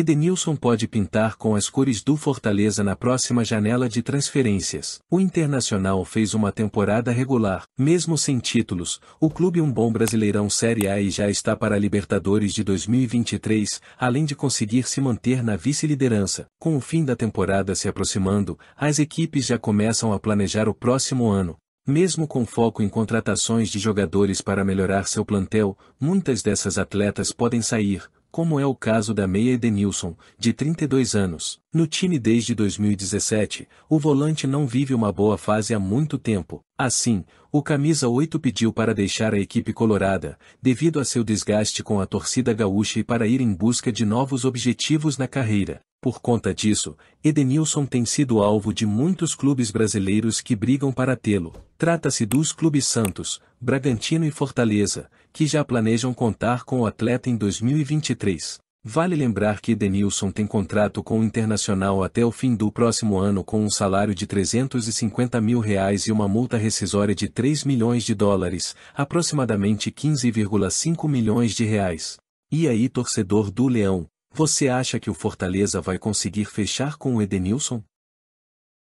Edenilson pode pintar com as cores do Fortaleza na próxima janela de transferências. O Internacional fez uma temporada regular, mesmo sem títulos. O clube é um bom brasileirão Série A e já está para a Libertadores de 2023, além de conseguir se manter na vice-liderança. Com o fim da temporada se aproximando, as equipes já começam a planejar o próximo ano. Mesmo com foco em contratações de jogadores para melhorar seu plantel, muitas dessas atletas podem sair, como é o caso da meia Edenilson, de 32 anos. No time desde 2017, o volante não vive uma boa fase há muito tempo. Assim, o camisa 8 pediu para deixar a equipe colorada, devido a seu desgaste com a torcida gaúcha e para ir em busca de novos objetivos na carreira. Por conta disso, Edenilson tem sido alvo de muitos clubes brasileiros que brigam para tê-lo. Trata-se dos clubes Santos, Bragantino e Fortaleza, que já planejam contar com o atleta em 2023. Vale lembrar que Denilson tem contrato com o Internacional até o fim do próximo ano com um salário de 350 mil reais e uma multa rescisória de 3 milhões de dólares, aproximadamente 15,5 milhões de reais. E aí torcedor do Leão, você acha que o Fortaleza vai conseguir fechar com o Edenilson?